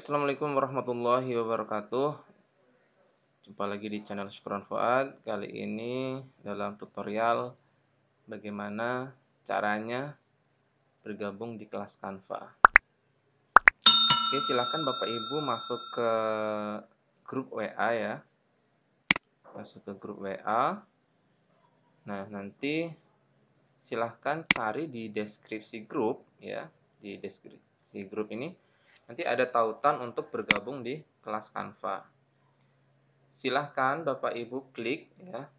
Baik, Assalamualaikum warahmatullahi wabarakatuh Jumpa lagi di channel Syukuran Fuad Kali ini dalam tutorial Bagaimana caranya bergabung di kelas Canva Oke, silahkan Bapak Ibu masuk ke grup WA ya Masuk ke grup WA Nah, nanti silahkan cari di deskripsi grup ya Di deskripsi grup ini Nanti ada tautan untuk bergabung di kelas Canva. Silahkan Bapak Ibu klik ya,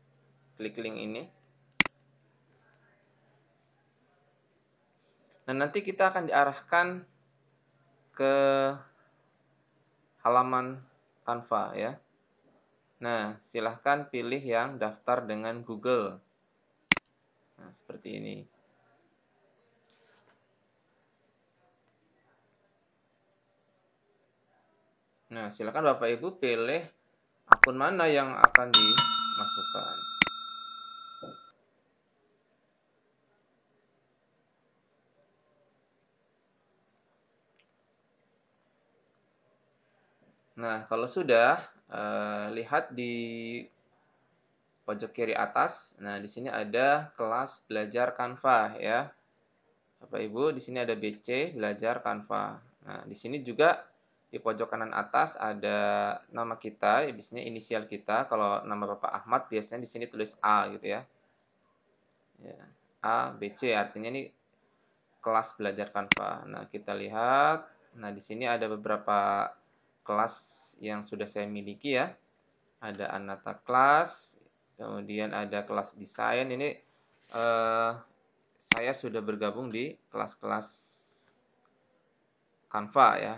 klik link ini. Nah, nanti kita akan diarahkan ke halaman Canva ya. Nah, silahkan pilih yang daftar dengan Google. Nah, seperti ini. Nah, silakan Bapak Ibu pilih akun mana yang akan dimasukkan. Nah, kalau sudah, eh, lihat di pojok kiri atas. Nah, di sini ada kelas belajar Canva ya. Bapak Ibu, di sini ada BC belajar Canva. Nah, di sini juga di pojok kanan atas ada nama kita, ya biasanya inisial kita. Kalau nama Bapak Ahmad biasanya di sini tulis A gitu ya. ya. A, B, C artinya ini kelas belajar kanva. Nah, kita lihat. Nah, di sini ada beberapa kelas yang sudah saya miliki ya. Ada Anata kelas, kemudian ada kelas desain. Ini eh, saya sudah bergabung di kelas-kelas Canva ya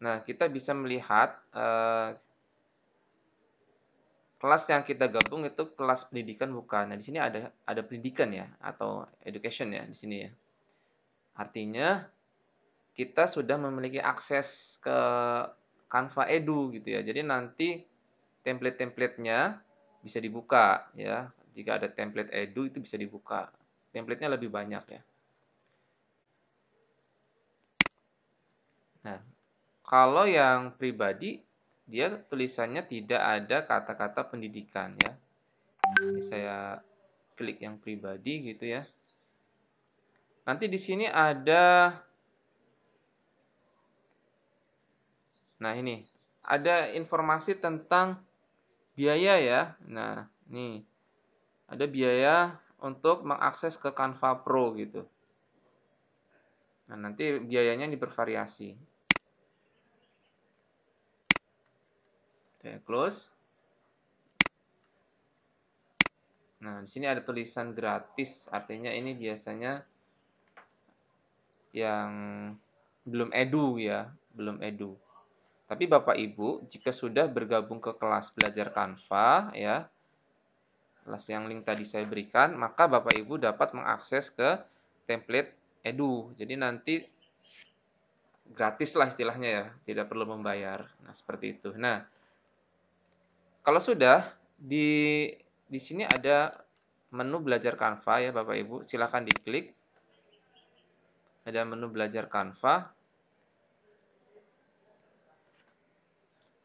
Nah, kita bisa melihat eh, kelas yang kita gabung itu kelas pendidikan bukan. Nah, di sini ada ada pendidikan ya atau education ya di sini ya. Artinya kita sudah memiliki akses ke Canva Edu gitu ya. Jadi nanti template-templatenya bisa dibuka ya. Jika ada template Edu itu bisa dibuka. Templatenya lebih banyak ya. Nah, kalau yang pribadi, dia tulisannya tidak ada kata-kata pendidikan ya. Ini saya klik yang pribadi gitu ya. Nanti di sini ada Nah, ini ada informasi tentang biaya ya. Nah, ini Ada biaya untuk mengakses ke Canva Pro gitu. Nah, nanti biayanya ini bervariasi. Saya close. Nah, di sini ada tulisan gratis, artinya ini biasanya yang belum edu ya, belum edu. Tapi Bapak Ibu, jika sudah bergabung ke kelas belajar Canva ya, kelas yang link tadi saya berikan, maka Bapak Ibu dapat mengakses ke template edu. Jadi nanti gratis lah istilahnya ya, tidak perlu membayar. Nah, seperti itu. Nah, kalau sudah di di sini ada menu belajar Canva ya Bapak Ibu, silahkan diklik. Ada menu belajar Canva.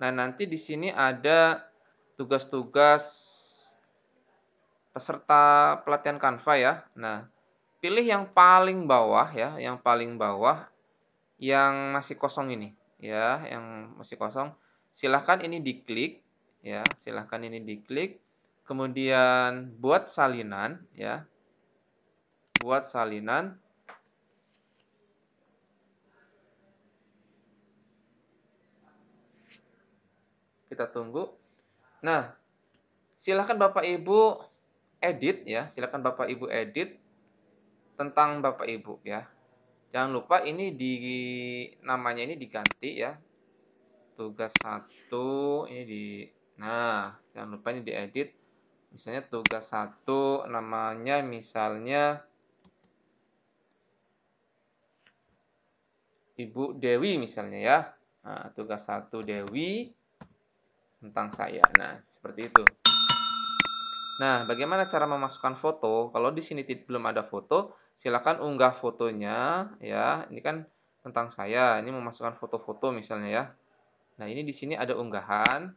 Nah, nanti di sini ada tugas-tugas peserta pelatihan Canva ya. Nah, pilih yang paling bawah ya, yang paling bawah yang masih kosong ini ya, yang masih kosong. Silahkan ini diklik ya silahkan ini diklik kemudian buat salinan ya buat salinan kita tunggu nah silahkan bapak ibu edit ya silahkan bapak ibu edit tentang bapak ibu ya jangan lupa ini di namanya ini diganti ya tugas satu ini di Nah, jangan lupa ini diedit. Misalnya tugas satu namanya misalnya Ibu Dewi misalnya ya. Nah, tugas satu Dewi tentang saya. Nah, seperti itu. Nah, bagaimana cara memasukkan foto? Kalau di sini belum ada foto, silakan unggah fotonya ya. Ini kan tentang saya. Ini memasukkan foto-foto misalnya ya. Nah, ini di sini ada unggahan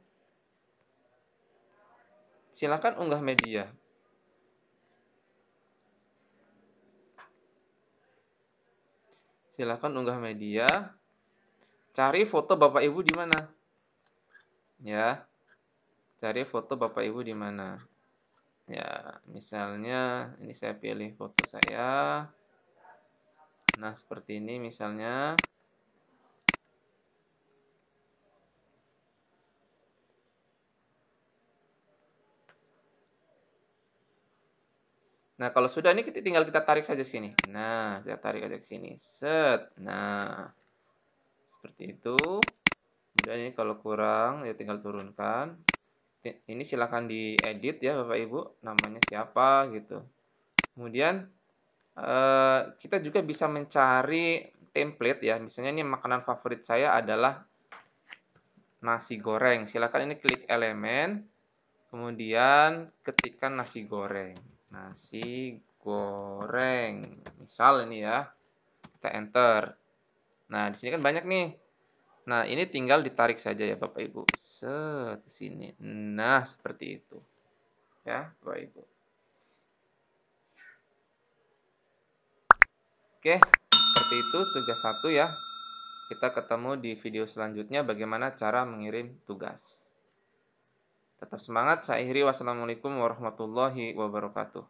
silakan unggah media. Silakan unggah media. Cari foto Bapak Ibu di mana? Ya. Cari foto Bapak Ibu di mana? Ya, misalnya ini saya pilih foto saya. Nah, seperti ini misalnya. Nah, kalau sudah ini kita tinggal kita tarik saja sini. Nah, kita tarik aja ke sini. Set. Nah, seperti itu. Kemudian ini kalau kurang, ya tinggal turunkan. Ini silahkan diedit ya Bapak Ibu, namanya siapa gitu. Kemudian eh, kita juga bisa mencari template ya. Misalnya ini makanan favorit saya adalah nasi goreng. Silahkan ini klik elemen, kemudian ketikkan nasi goreng nasi goreng misal ini ya kita enter nah di sini kan banyak nih nah ini tinggal ditarik saja ya bapak ibu set sini nah seperti itu ya bapak ibu oke seperti itu tugas satu ya kita ketemu di video selanjutnya bagaimana cara mengirim tugas Tetap semangat. Saya akhiri. Wassalamualaikum warahmatullahi wabarakatuh.